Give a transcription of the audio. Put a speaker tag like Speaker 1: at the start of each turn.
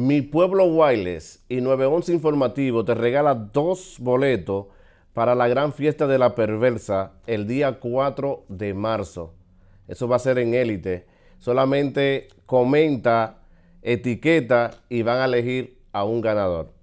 Speaker 1: Mi Pueblo Wireless y 911 Informativo te regala dos boletos para la gran fiesta de la perversa el día 4 de marzo. Eso va a ser en élite. Solamente comenta, etiqueta y van a elegir a un ganador.